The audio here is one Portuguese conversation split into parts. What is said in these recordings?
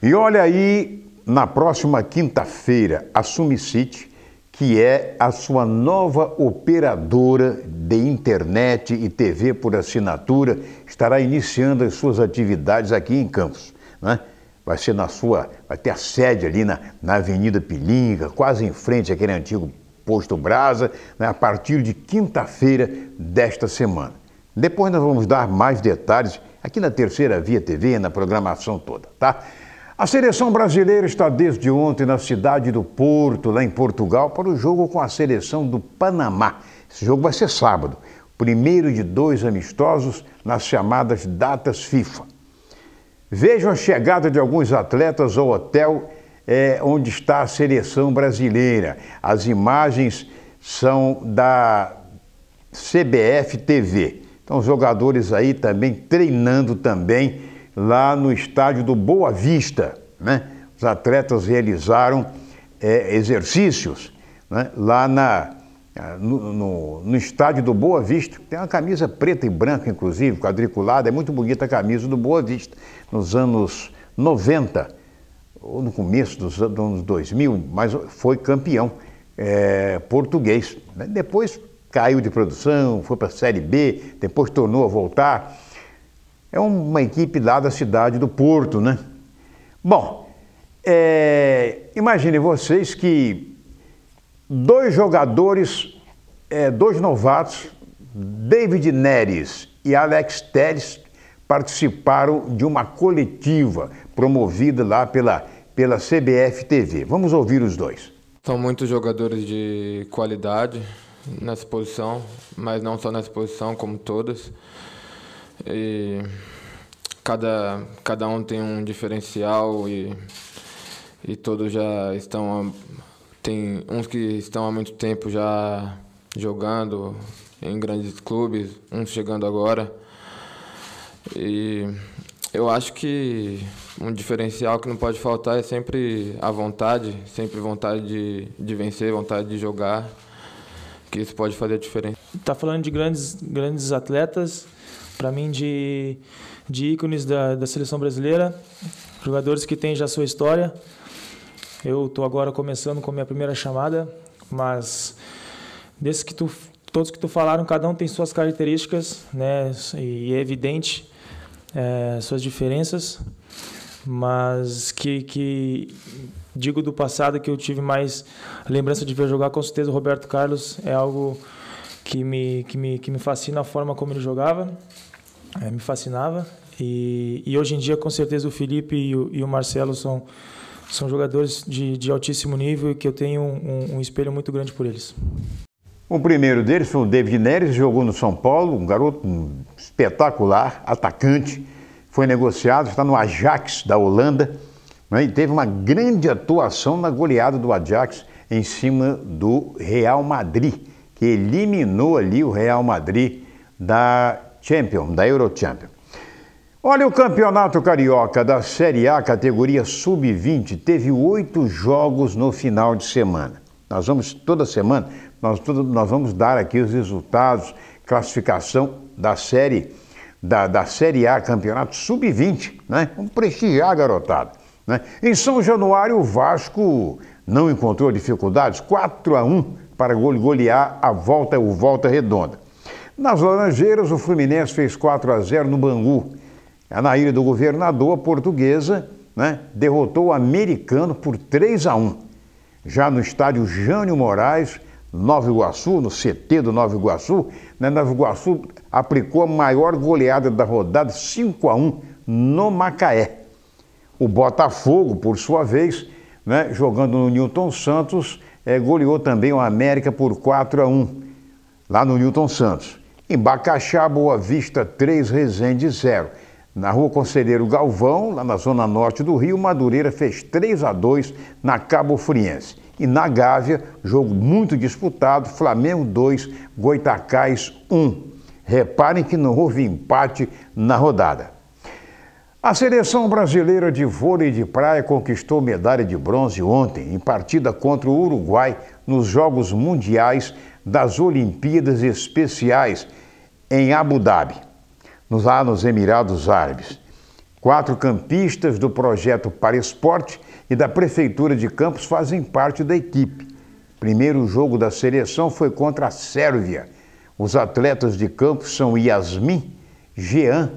E olha aí, na próxima quinta-feira, a Sumicite, que é a sua nova operadora de internet e TV por assinatura, estará iniciando as suas atividades aqui em Campos. Né? Vai ser na sua, vai ter a sede ali na, na Avenida Pilinga, quase em frente àquele antigo posto Brasa, né? a partir de quinta-feira desta semana. Depois nós vamos dar mais detalhes aqui na Terceira Via TV, na programação toda, tá? A seleção brasileira está desde ontem na cidade do Porto, lá em Portugal, para o jogo com a seleção do Panamá. Esse jogo vai ser sábado, primeiro de dois amistosos nas chamadas datas FIFA. Vejam a chegada de alguns atletas ao hotel é, onde está a seleção brasileira. As imagens são da CBF TV. Então, os jogadores aí também treinando também lá no estádio do Boa Vista. Né? Os atletas realizaram é, exercícios né? lá na, é, no, no, no, estádio do Boa Vista. Tem uma camisa preta e branca, inclusive, quadriculada. É muito bonita a camisa do Boa Vista. Nos anos 90, ou no começo dos anos 2000, mas foi campeão é, português. Né? Depois caiu de produção, foi para a Série B, depois tornou a voltar é uma equipe lá da cidade do Porto, né? Bom, é, imaginem vocês que dois jogadores, é, dois novatos, David Neres e Alex Teres, participaram de uma coletiva promovida lá pela, pela CBF TV. Vamos ouvir os dois. São muitos jogadores de qualidade nessa posição, mas não só nessa posição, como todas. E cada, cada um tem um diferencial e, e todos já estão. Tem uns que estão há muito tempo já jogando em grandes clubes, uns chegando agora. E eu acho que um diferencial que não pode faltar é sempre a vontade, sempre vontade de, de vencer, vontade de jogar, que isso pode fazer a diferença. Está falando de grandes, grandes atletas, para mim, de, de ícones da, da seleção brasileira, jogadores que têm já sua história. Eu estou agora começando com a minha primeira chamada, mas desses que tu, todos que tu falaram, cada um tem suas características, né? E é evidente é, suas diferenças, mas que, que digo do passado que eu tive mais lembrança de ver jogar, com certeza o Roberto Carlos é algo que me, que me, que me fascina a forma como ele jogava é, me fascinava. E, e, hoje em dia, com certeza, o Felipe e o, e o Marcelo são, são jogadores de, de, altíssimo nível e que eu tenho um, um, espelho muito grande por eles. O primeiro deles foi o David Neres, jogou no São Paulo, um garoto espetacular, atacante, foi negociado, está no Ajax da Holanda né, e teve uma grande atuação na goleada do Ajax em cima do Real Madrid, que eliminou ali o Real Madrid da Champion, da Euro Champion. Olha, o Campeonato Carioca da Série A, categoria Sub-20, teve oito jogos no final de semana. Nós vamos, toda semana, nós, todo, nós vamos dar aqui os resultados, classificação da Série, da, da série A, Campeonato Sub-20, né? Vamos prestigiar garotada. Né? Em São Januário, o Vasco não encontrou dificuldades, 4 a 1 para golear a volta, o Volta Redonda. Nas Laranjeiras, o Fluminense fez 4 a 0 no Bangu. Na ilha do governador, a portuguesa né, derrotou o americano por 3 a 1. Já no estádio Jânio Moraes, Nova Iguaçu, no CT do Nova Iguaçu, né, Nova Iguaçu aplicou a maior goleada da rodada, 5 a 1 no Macaé. O Botafogo, por sua vez, né, jogando no Newton Santos, é, goleou também o América por 4 a 1 lá no Newton Santos. Em Bacaxá, Boa Vista 3, Resende 0. Na rua Conselheiro Galvão, lá na zona norte do Rio, Madureira fez 3 a 2 na Cabo Friense. E na Gávea, jogo muito disputado, Flamengo 2, Goitacás 1. Reparem que não houve empate na rodada. A seleção brasileira de vôlei de praia conquistou medalha de bronze ontem, em partida contra o Uruguai nos Jogos Mundiais das Olimpíadas Especiais em Abu Dhabi, nos, lá nos Emirados Árabes. Quatro campistas do projeto Para Esporte e da Prefeitura de Campos fazem parte da equipe. Primeiro jogo da seleção foi contra a Sérvia. Os atletas de Campos são Yasmin, Jean,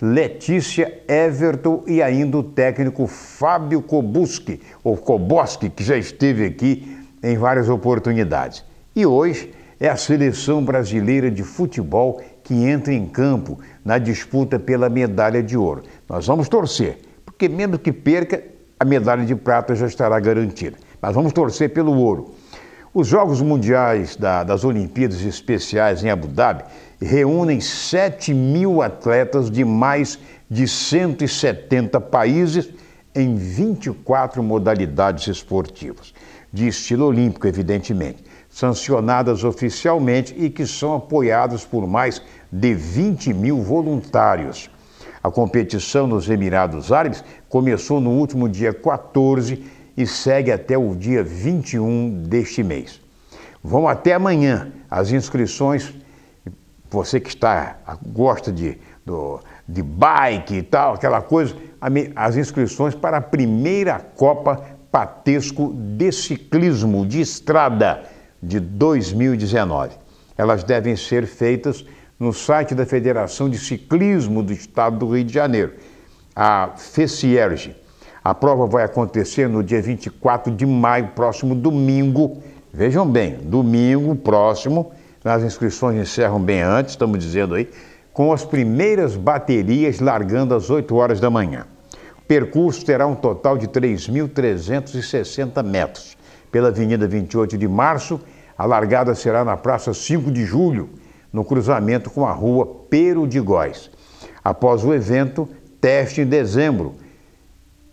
Letícia, Everton e ainda o técnico Fábio Kobuski, ou Koboski, que já esteve aqui em várias oportunidades. E hoje é a seleção brasileira de futebol que entra em campo na disputa pela medalha de ouro. Nós vamos torcer, porque mesmo que perca, a medalha de prata já estará garantida. Mas vamos torcer pelo ouro. Os Jogos Mundiais da, das Olimpíadas Especiais em Abu Dhabi reúnem 7 mil atletas de mais de 170 países em 24 modalidades esportivas, de estilo olímpico, evidentemente sancionadas oficialmente e que são apoiadas por mais de 20 mil voluntários. A competição nos Emirados Árabes começou no último dia 14 e segue até o dia 21 deste mês. Vão até amanhã as inscrições. Você que está gosta de, do, de bike e tal, aquela coisa, as inscrições para a primeira Copa Patesco de Ciclismo de Estrada de 2019. Elas devem ser feitas no site da Federação de Ciclismo do Estado do Rio de Janeiro, a FECIERGE. A prova vai acontecer no dia 24 de maio, próximo domingo. Vejam bem, domingo próximo, as inscrições encerram bem antes, estamos dizendo aí, com as primeiras baterias largando às 8 horas da manhã. O percurso terá um total de 3.360 metros pela Avenida 28 de Março. A largada será na Praça 5 de Julho, no cruzamento com a Rua Pero de Góis. Após o evento, teste em dezembro.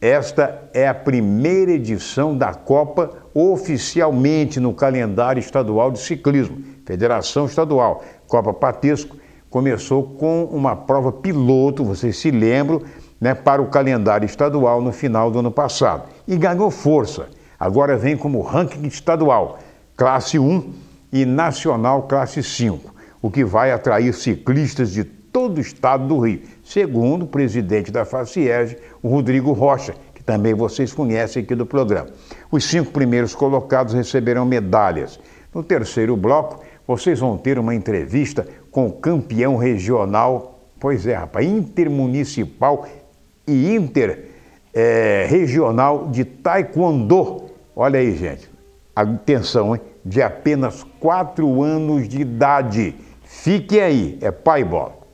Esta é a primeira edição da Copa oficialmente no calendário estadual de ciclismo. Federação Estadual Copa Patesco começou com uma prova piloto, vocês se lembram, né, para o calendário estadual no final do ano passado e ganhou força. Agora vem como ranking estadual, classe 1 e nacional classe 5, o que vai atrair ciclistas de todo o estado do Rio, segundo o presidente da FACIERG, o Rodrigo Rocha, que também vocês conhecem aqui do programa. Os cinco primeiros colocados receberão medalhas. No terceiro bloco, vocês vão ter uma entrevista com o campeão regional, pois é, rapaz, intermunicipal e interregional eh, é, de Taekwondo Olha aí, gente, atenção, hein? De apenas 4 anos de idade. Fique aí, é pai bola.